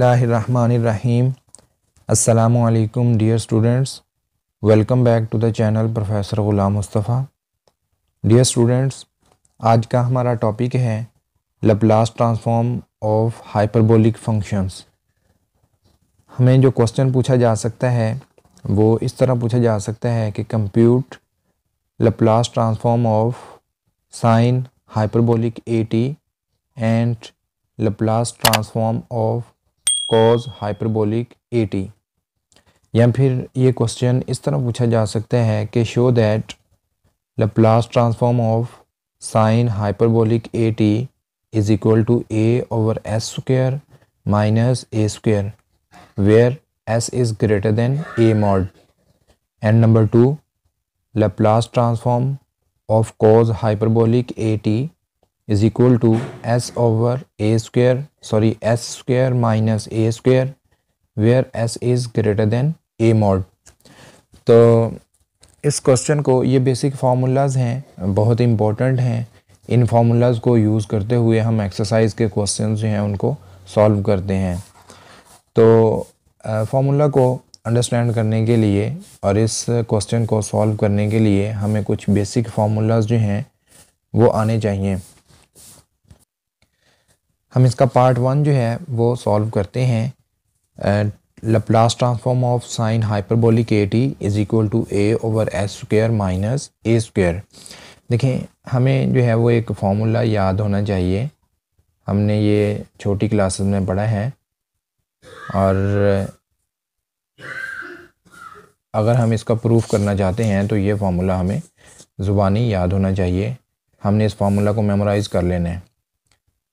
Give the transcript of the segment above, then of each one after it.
बिसमीम् अल्लाम dear students welcome back to the channel professor Ghulam Mustafa dear students आज का हमारा टॉपिक है Laplace transform of hyperbolic functions हमें जो क्वेश्चन पूछा जा सकता है वो इस तरह पूछा जा सकता है कि compute Laplace transform of sine hyperbolic a t and Laplace transform of cos hyperbolic a t या फिर ये क्वेश्चन इस तरह पूछा जा सकते हैं कि show that Laplace transform of sine hyperbolic a t is equal to a over s square minus a square where s is greater than a mod and number two Laplace transform of cos hyperbolic a t is equal to s over a square sorry s square minus a square where s is greater than a mod तो इस question को ये basic formulas हैं बहुत important हैं इन formulas को use करते हुए हम एक्सरसाइज के क्वेश्चन जो हैं उनको सॉल्व करते हैं तो फार्मूला को अंडरस्टैंड करने के लिए और इस क्वेश्चन को सॉल्व करने के लिए हमें कुछ बेसिक फार्मूलाज जो हैं वो आने चाहिए हम इसका पार्ट वन जो है वो सॉल्व करते हैं Laplace transform of sine hyperbolic a t is equal to a over s square minus a square देखें हमें जो है वो एक फार्मूला याद होना चाहिए हमने ये छोटी क्लासेस में पढ़ा है और अगर हम इसका प्रूफ करना चाहते हैं तो ये फार्मूला हमें ज़ुबानी याद होना चाहिए हमने इस फार्मूला को मेमोराइज़ कर लेना है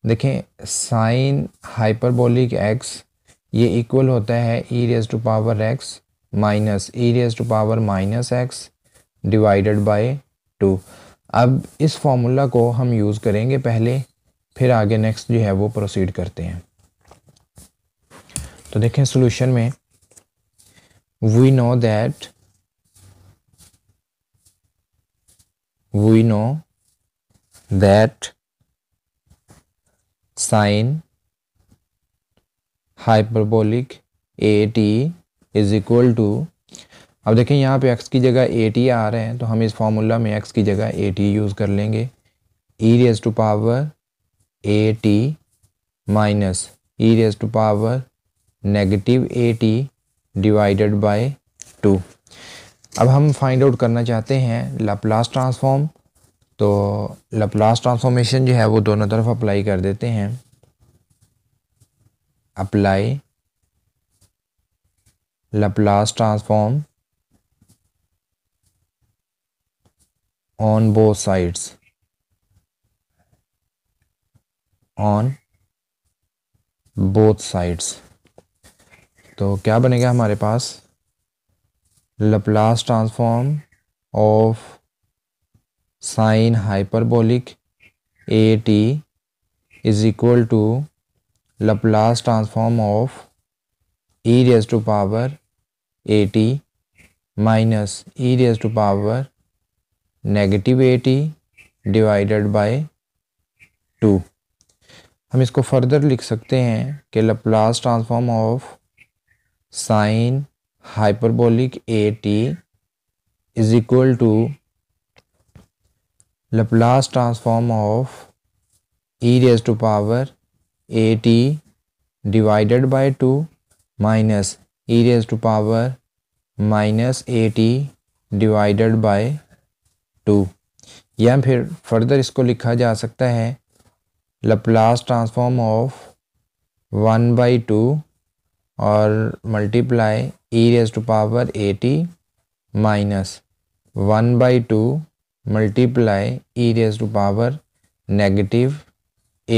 देखें साइन हाइपरबोलिक एक्स ये इक्वल होता है e raise to power x minus e raise to power minus x divided by two अब इस फार्मूला को हम यूज़ करेंगे पहले फिर आगे नेक्स्ट जो है वो प्रोसीड करते हैं तो देखें सोल्यूशन में we know that we know that sine hyperbolic a t is equal to अब देखें यहाँ पे एक्स की जगह ए टी आ रहे हैं तो हम इस फॉर्मूला में एक्स की जगह ए टी यूज़ कर लेंगे e raise to power a t minus e raise to power negative a t divided by two अब हम फाइंड आउट करना चाहते हैं लाप्लास ट्रांसफॉर्म तो लपलास ट्रांसफॉर्मेशन जो है वो दोनों तरफ अप्लाई कर देते हैं apply Laplace transform on both sides on both sides तो क्या बनेगा हमारे पास Laplace transform of sine hyperbolic a t is equal to Laplace transform of e raise to power a t minus e raise to power negative a t divided by two हम इसको further लिख सकते हैं कि Laplace transform of sine hyperbolic a t is equal to Laplace transform of e raise to power a t divided by two minus e raise to power minus a t divided by two या फिर further इसको लिखा जा सकता है Laplace transform of one by two और multiply e raise to power a t minus one by two multiply e raise to power negative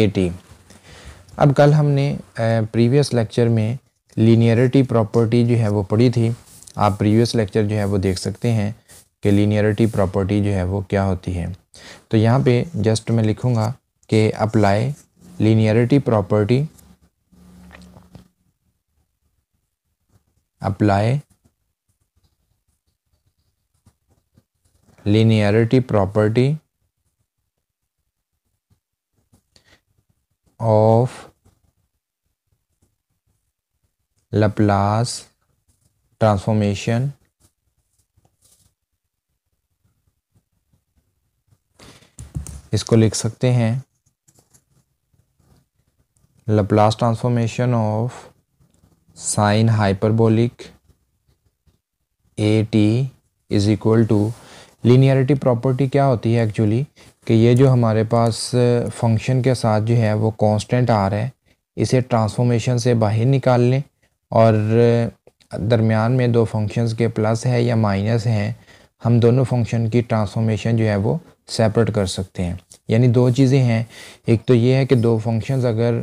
a t अब कल हमने प्रीवियस लेक्चर में लीनियरिटी प्रॉपर्टी जो है वो पढ़ी थी आप प्रीवियस लेक्चर जो है वो देख सकते हैं कि लीनियरिटी प्रॉपर्टी जो है वो क्या होती है तो यहाँ पे जस्ट मैं लिखूँगा कि apply linearity property apply linearity property of Laplace transformation इसको लिख सकते हैं Laplace transformation of sine hyperbolic a t is equal to linearity property क्या होती है एक्चुअली कि ये जो हमारे पास फंक्शन के साथ जो है वो कांस्टेंट आ रहा है इसे ट्रांसफॉर्मेशन से बाहर निकाल लें और दरमियान में दो फंक्शंस के प्लस है या माइनस हैं हम दोनों फंक्शन की ट्रांसफॉर्मेशन जो है वो सेपरेट कर सकते हैं यानी दो चीज़ें हैं एक तो ये है कि दो फंक्शंस अगर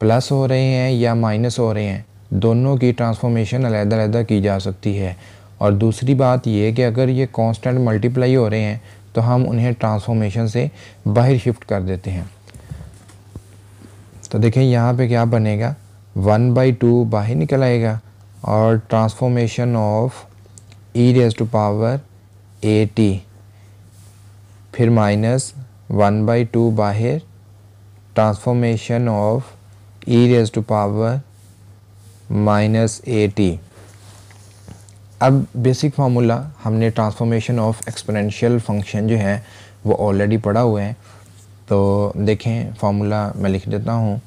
प्लस हो रहे हैं या माइनस हो रहे हैं दोनों की ट्रांसफॉर्मेशन अलग अलहदा की जा सकती है और दूसरी बात ये कि अगर ये कांस्टेंट मल्टीप्लाई हो रहे हैं तो हम उन्हें ट्रांसफॉर्मेशन से बाहर शिफ्ट कर देते हैं तो देखें यहाँ पे क्या बनेगा वन बाई टू बाहर निकल आएगा और transformation of e raise to power a t फिर माइनस वन बाई टू बाहर transformation of e raise to power minus a t अब बेसिक फार्मूला हमने ट्रांसफॉर्मेशन ऑफ एक्सपोनेंशियल फंक्शन जो है वो ऑलरेडी पढ़ा हुआ है तो देखें फार्मूला मैं लिख देता हूँ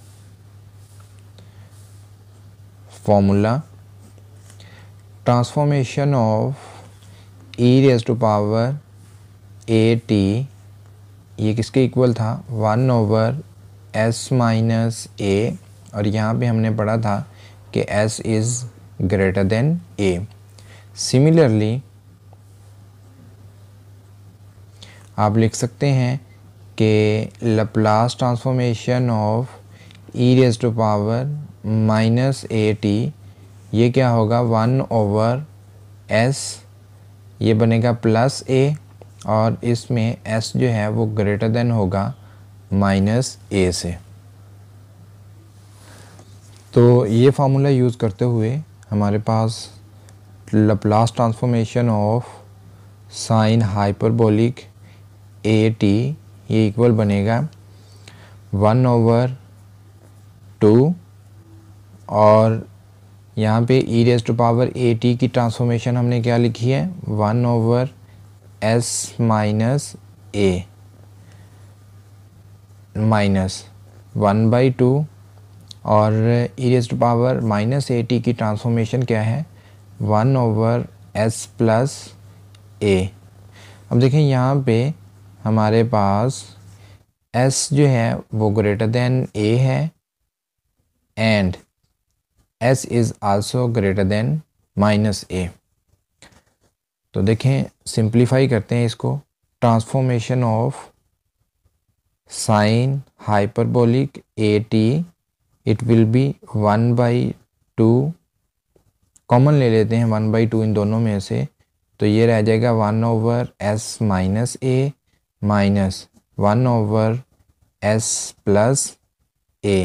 formula transformation of e raise to power a t ये किसके इक्वल था one over s minus a और यहाँ पे हमने पढ़ा था कि s is greater than a similarly आप लिख सकते हैं कि Laplace transformation of e raise to power minus a t ये क्या होगा वन ओवर एस ये बनेगा प्लस ए और इसमें एस जो है वो ग्रेटर देन होगा माइनस ए से तो ये फार्मूला यूज़ करते हुए हमारे पास Laplace transformation of sine hyperbolic a t ये इक्वल बनेगा वन ओवर टू और यहाँ पे e raise to power a t की ट्रांसफॉर्मेशन हमने क्या लिखी है one over s minus a minus one by two और e raise to power minus a t की ट्रांसफॉर्मेशन क्या है one over s plus a अब देखें यहाँ पे हमारे पास एस जो है वो ग्रेटर देन ए है and s is also greater than minus a तो देखें सिंप्लीफाई करते हैं इसको transformation of sine hyperbolic a t it will be one by two common ले लेते हैं वन बाई टू इन दोनों में से तो ये रह जाएगा one over s minus a minus one over s plus a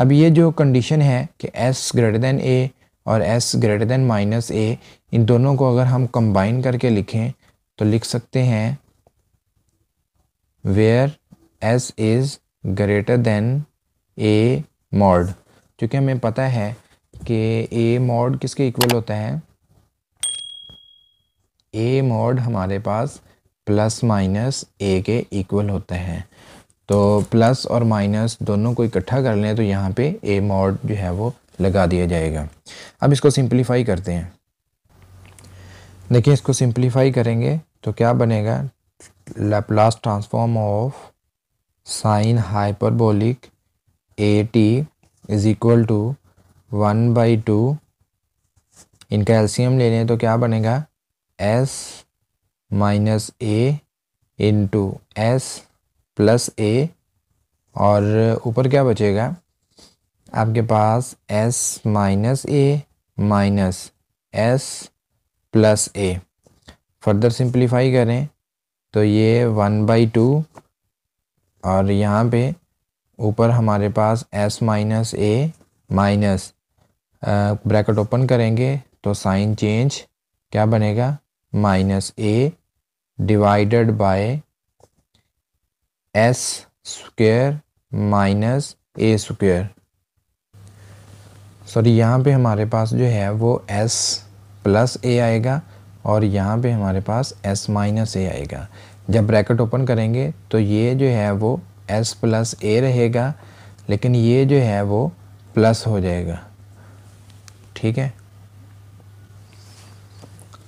अब ये जो कंडीशन है कि एस ग्रेटर देन ए और s greater than minus a इन दोनों को अगर हम कंबाइन करके लिखें तो लिख सकते हैं where s is greater than a mod क्योंकि हमें पता है कि ए मॉड किसके इक्वल होते हैं ए मॉड हमारे पास प्लस माइनस ए के इक्वल होते हैं तो प्लस और माइनस दोनों को इकट्ठा कर लें तो यहाँ पे ए मॉड जो है वो लगा दिया जाएगा अब इसको सिंपलीफाई करते हैं देखिए इसको सिंप्लीफाई करेंगे तो क्या बनेगा Laplace transform of sine hyperbolic a t is equal to one by two इनका एल्सीयम ले लें तो क्या बनेगा s minus a into s plus a और ऊपर क्या बचेगा आपके पास s minus a minus s plus a further simplify करें तो ये वन बाई टू और यहाँ पे ऊपर हमारे पास s minus a minus bracket open करेंगे तो साइन चेंज क्या बनेगा minus a divided by s square minus a square sorry यहाँ पे हमारे पास जो है वो एस प्लस ए आएगा और यहाँ पे हमारे पास एस माइनस ए आएगा जब ब्रैकेट ओपन करेंगे तो ये जो है वो एस प्लस ए रहेगा लेकिन ये जो है वो प्लस हो जाएगा ठीक है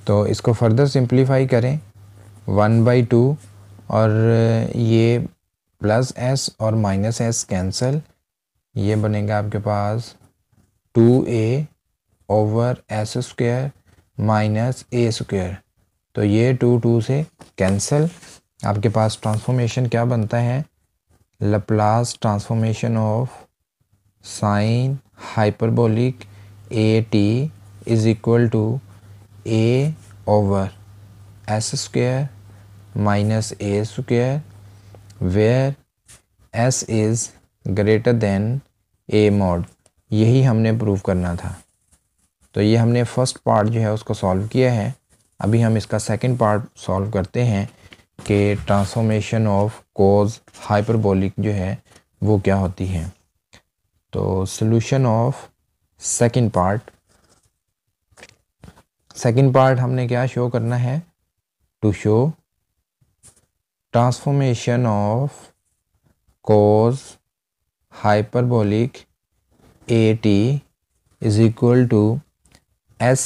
तो इसको फर्दर सिंप्लीफाई करें वन बाई टू और ये प्लस एस और माइनस एस कैंसिल ये बनेगा आपके पास two a over s square minus a square तो ये टू टू से कैंसिल आपके पास ट्रांसफॉर्मेशन क्या बनता है Laplace transformation of sine hyperbolic a t is equal to a over s square minus a square where s is greater than a mod यही हमने prove करना था तो ये हमने फर्स्ट पार्ट जो है उसको सॉल्व किया है अभी हम इसका सेकंड पार्ट सॉल्व करते हैं कि ट्रांसफॉर्मेशन ऑफ कोज हाइपरबोलिक जो है वो क्या होती है तो solution of second part second part हमने क्या शो करना है to show transformation of cos hyperbolic a t is equal to s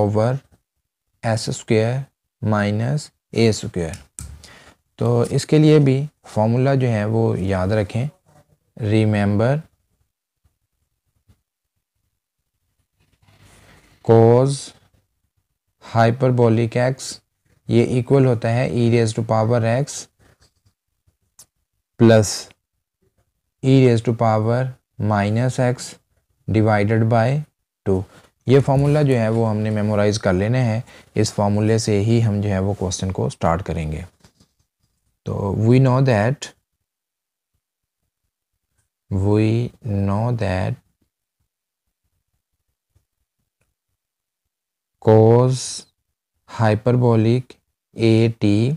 over s square minus a square तो इसके लिए भी फॉर्मूला जो है वो याद रखें रिमेंबर कोज हाइपरबोलिक एक्स ये इक्वल होता है e raise to power x plus e raise to power minus x divided by two ये फार्मूला जो है वो हमने मेमोराइज कर लेने हैं इस फार्मूले से ही हम जो है वो क्वेश्चन को स्टार्ट करेंगे तो we know that we know that cos hyperbolic a t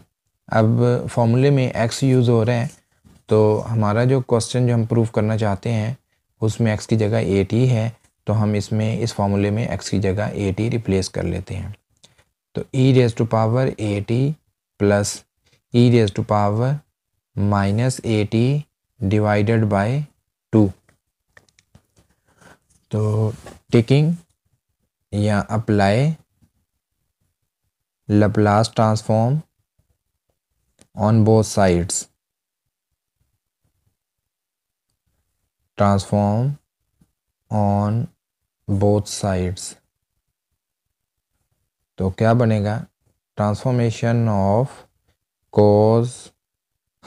अब फॉर्मूले में एक्स यूज़ हो रहे हैं तो हमारा जो क्वेश्चन जो हम प्रूव करना चाहते हैं उसमें एक्स की जगह ए टी है तो हम इसमें इस फॉर्मूले में एक्स की जगह ए टी रिप्लेस कर लेते हैं तो e raise to power a t plus e raise to power minus a t divided by two तो टेकिंग या apply Laplace transform on both sides transform on both sides तो क्या बनेगा transformation of cos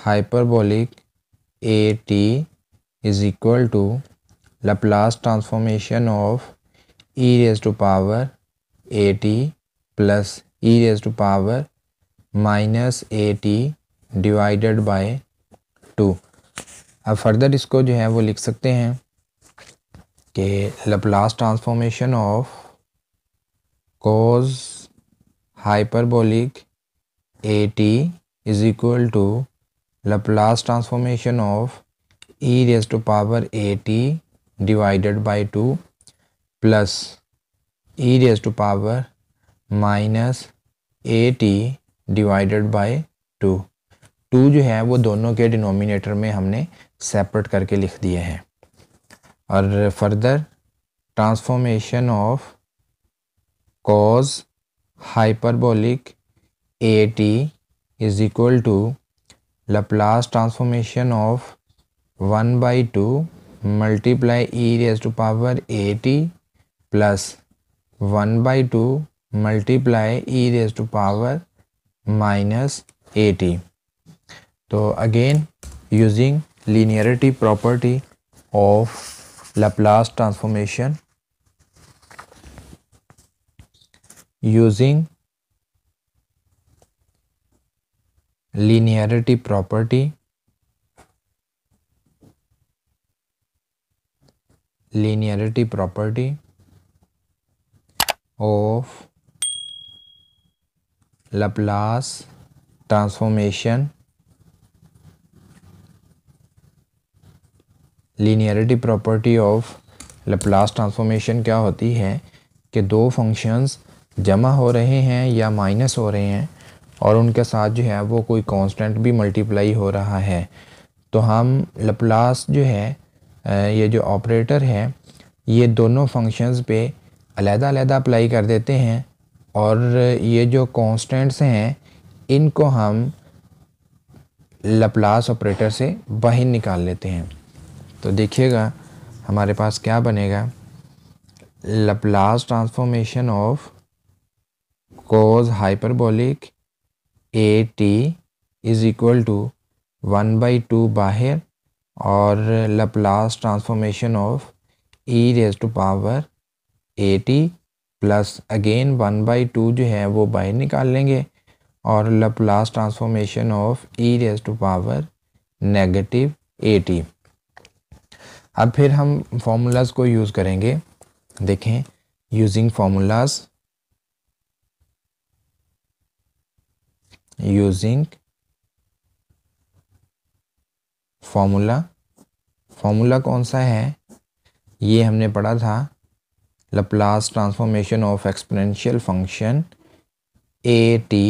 hyperbolic a t is equal to Laplace transformation of e raise to power a t plus e raise to power minus a t divided by two अब further इसको जो है वो लिख सकते हैं कि Laplace transformation of cos hyperbolic a t is equal to Laplace transformation of e raise to power a t divided by two plus e raise to power minus a t divided by two two जो है वो दोनों के denominator में हमने separate करके लिख दिए हैं और further transformation of cos hyperbolic a t is equal to Laplace transformation of one by two multiply e raise to power a t plus one by two multiply e raise to power minus a t तो again using linearity property of Laplace transformation using linearity property linearity property of Laplace transformation linearity property of Laplace transformation क्या होती है कि दो functions जमा हो रहे हैं या माइनस हो रहे हैं और उनके साथ जो है वो कोई कांस्टेंट भी मल्टीप्लाई हो रहा है तो हम लप्लास जो है ये जो ऑपरेटर है ये दोनों फंक्शंस पे अलहदा अलहदा अप्लाई कर देते हैं और ये जो कॉन्सटेंट्स हैं इनको हम लपलास ऑपरेटर से बाहर निकाल लेते हैं तो देखिएगा हमारे पास क्या बनेगा Laplace transformation of cos hyperbolic a t is equal to one by two बाहर और Laplace transformation of e raise to power a t plus again one by two जो है वो बाहर निकाल लेंगे और Laplace transformation of e raise to power negative a t अब फिर हम फार्मूलाज को यूज़ करेंगे देखें using formulas using formula formula कौन सा है ये हमने पढ़ा था Laplace transformation of exponential function a t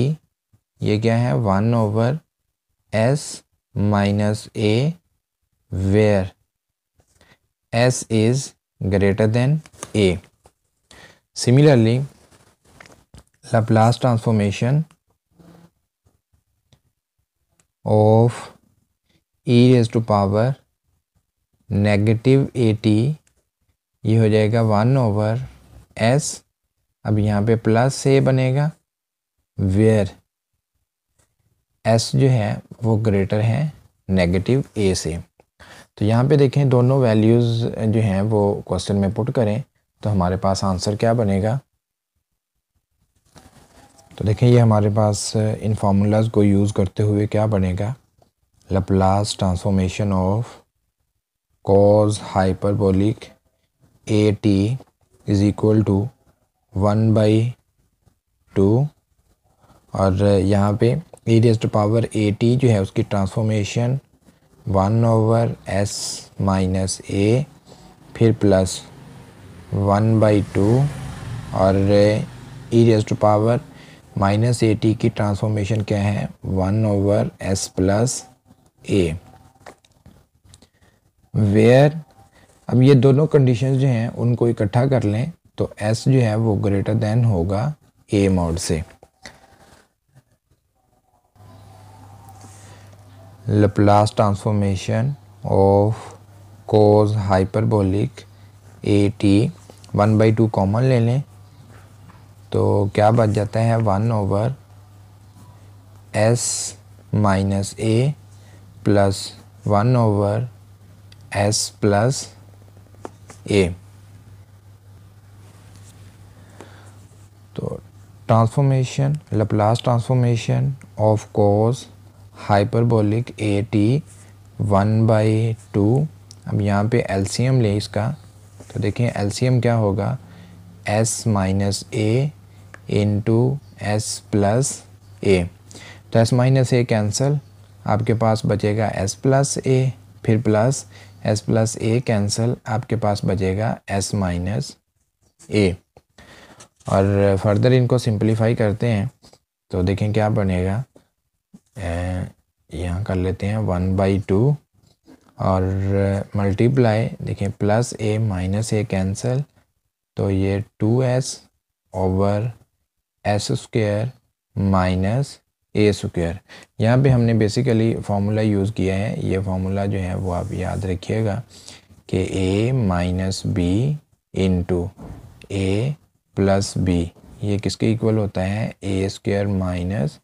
ये क्या है one over s minus a where s is greater than a similarly Laplace transformation of e raise to power negative a t ये हो जाएगा वन ओवर एस अब यहाँ पे plus ए बनेगा वेयर एस जो है वो ग्रेटर है नेगेटिव ए से तो यहाँ पे देखें दोनों वैल्यूज़ जो हैं वो क्वेश्चन में पुट करें तो हमारे पास आंसर क्या बनेगा तो देखें ये हमारे पास इन फार्मूलाज को यूज़ करते हुए क्या बनेगा Laplace transformation of cos hyperbolic a t is equal to one by two और यहाँ पे e raise to power a t जो है उसकी transformation one over s minus a फिर प्लस वन बाई टू और e raise to power minus a t की transformation क्या है one over s plus a where अब ये दोनों कंडीशन जो हैं उनको इकट्ठा कर लें तो एस जो है वो ग्रेटर देन होगा ए मॉड से Laplace transformation of cos hyperbolic a t one by two common ले लें तो क्या बच जाता है one over s minus a plus one over s plus a तो transformation Laplace transformation of cos hyperbolic a t one by two अब यहाँ पे एलसीएम ले इसका तो देखिए एलसीएम क्या होगा s minus a into s plus a तो एस माइनस ए कैंसल आपके पास बचेगा एस प्लस ए फिर plus s plus a cancel आपके पास बचेगा एस माइनस ए और फर्दर इनको सिंप्लीफाई करते हैं तो देखें क्या बनेगा यहाँ कर लेते हैं वन बाई टू और मल्टीप्लाई देखें plus a minus a cancel तो ये two s over s square minus a square यहाँ पे हमने बेसिकली फार्मूला यूज़ किया है ये फार्मूला जो है वो आप याद रखिएगा कि a minus b into a plus b ये किसके इक्वल होता है a square minus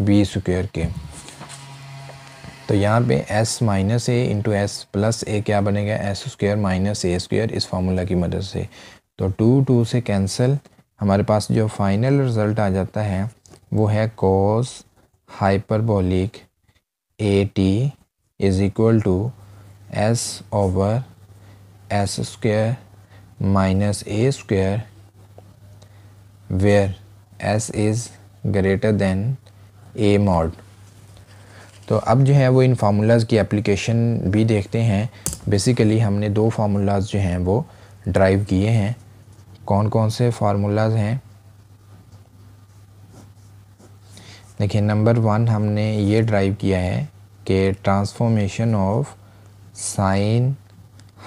b square के तो यहाँ पे s minus a into s plus a क्या बनेगा s square minus a square इस फार्मूला की मदद से तो टू टू से कैंसिल हमारे पास जो फाइनल रिज़ल्ट आ जाता है वो है कोस hyperbolic at is equal to s over s square minus a square where s is greater than a mod तो अब जो है वो इन फार्मूलाज़ की एप्लीकेशन भी देखते हैं बेसिकली हमने दो फार्मूलाज जो हैं वो ड्राइव किए हैं कौन कौन से फार्मूलाज हैं देखिए नंबर वन हमने ये ड्राइव किया है कि transformation of sine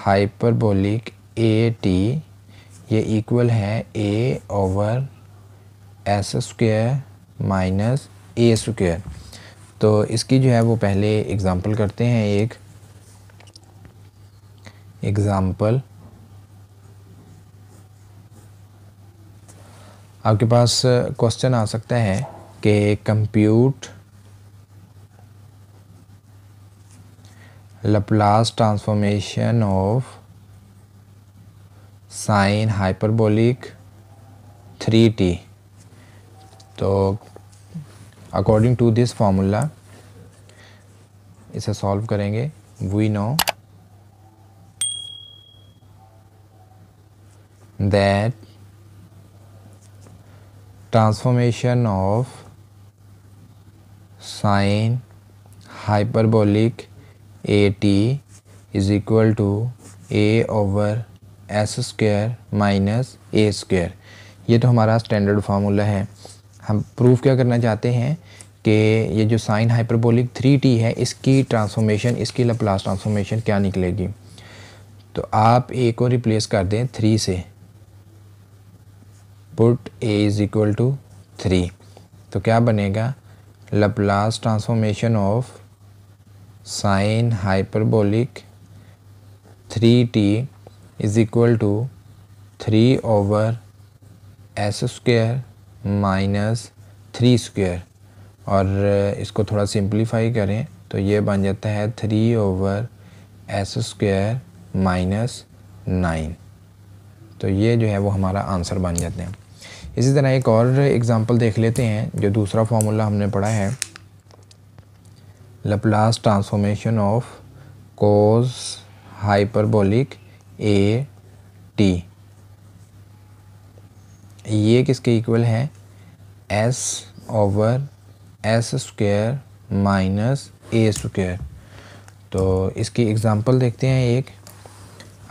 hyperbolic a t ये इक्वल है a over s square minus a square तो इसकी जो है वो पहले एग्ज़ाम्पल करते हैं एक एग्ज़ाम्पल आपके पास क्वेश्चन आ सकता है के compute Laplace transformation of sine hyperbolic three t तो अकॉर्डिंग टू दिस फॉर्मूला इसे सॉल्व करेंगे we know that transformation of sine hyperbolic a t is equal to a over s square minus a square ये तो हमारा standard formula है हम proof क्या करना चाहते हैं कि ये जो साइन हाइपरबोलिक थ्री टी है इसकी ट्रांसफॉर्मेशन इसकी लप्लास ट्रांसफॉर्मेशन क्या निकलेगी तो आप ए को रिप्लेस कर दें थ्री से put a is equal to three तो क्या बनेगा transformation of sine hyperbolic three t is equal to three over s square minus three square और uh, इसको थोड़ा सिंप्लीफाई करें तो ये बन जाता है three over s square minus nine तो ये जो है वो हमारा आंसर बन जाते हैं इसी तरह एक और एग्ज़ाम्पल देख लेते हैं जो दूसरा फार्मूला हमने पढ़ा है Laplace transformation of cos hyperbolic a t ये किसके इक्वल है s over s square minus a square तो इसकी एग्ज़ाम्पल देखते हैं एक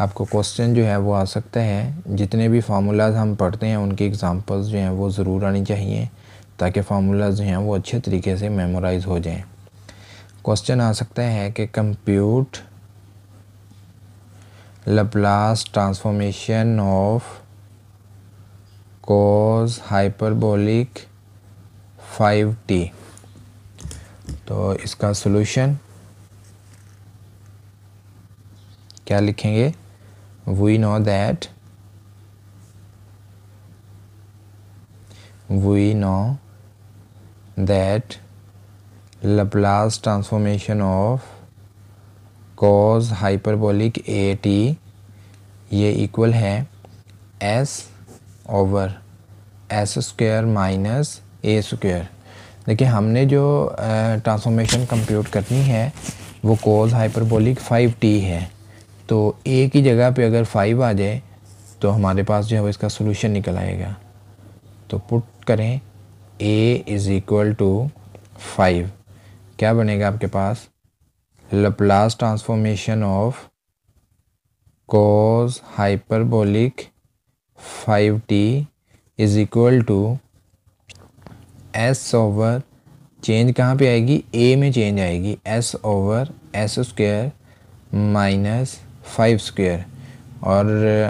आपको क्वेश्चन जो है वो आ सकता है जितने भी फार्मूलाज हम पढ़ते हैं उनके एग्ज़ाम्पल्स जो हैं वो ज़रूर आनी चाहिए ताकि फार्मूलाज जो हैं वो अच्छे तरीके से मेमोराइज हो जाएं क्वेश्चन आ सकता है कि compute Laplace transformation of cos hyperbolic five t तो इसका सोल्यूशन क्या लिखेंगे we know that we know that Laplace transformation of cos hyperbolic a t ये इक्वल है s over s square minus a square देखिए हमने जो ट्रांसफॉर्मेशन कंप्यूट करनी है वो कोज हाइपरबोलिक फाइव टी है तो ए की जगह पे अगर फाइव आ जाए तो हमारे पास जो है वो इसका सोल्यूशन निकल आएगा तो पुट करें a is equal to five क्या बनेगा आपके पास Laplace transformation of cos hyperbolic five t is equal to s over change कहाँ पे आएगी ए में चेंज आएगी s over s square minus five square और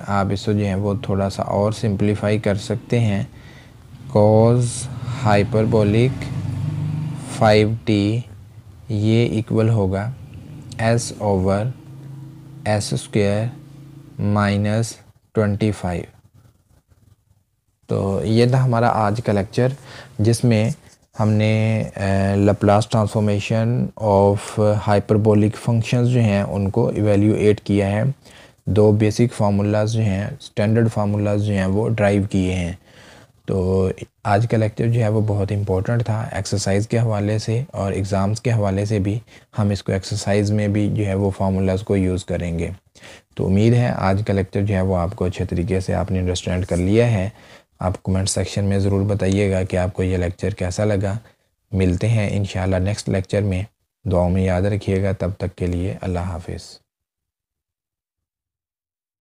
आप इसको जो है वो थोड़ा सा और सिंप्लीफाई कर सकते हैं कॉज हाइपरबोलिक फाइव टी ये इक्वल होगा s over s square minus twenty five तो ये था हमारा आज का लेक्चर जिसमें हमने Laplace transformation of hyperbolic functions जो हैं उनको एवेल्यूएट किया है दो बेसिक फार्मूलाज जो हैं स्टैंडर्ड फार्मूलाज जो हैं वो ड्राइव किए हैं तो आज का लेक्चर जो है वो बहुत इंपॉर्टेंट था एक्सरसाइज के हवाले से और एग्ज़ाम्स के हवाले से भी हम इसको एक्सरसाइज में भी जो है वो फार्मूलाज को यूज़ करेंगे तो उम्मीद है आज का लेक्चर जो है वो आपको अच्छे तरीके से आपने अंडरस्टैंड कर लिया है आप कमेंट सेक्शन में ज़रूर बताइएगा कि आपको ये लेक्चर कैसा लगा मिलते हैं इन नेक्स्ट लेक्चर में दुआओं में याद रखिएगा तब तक के लिए अल्लाह हाफिज़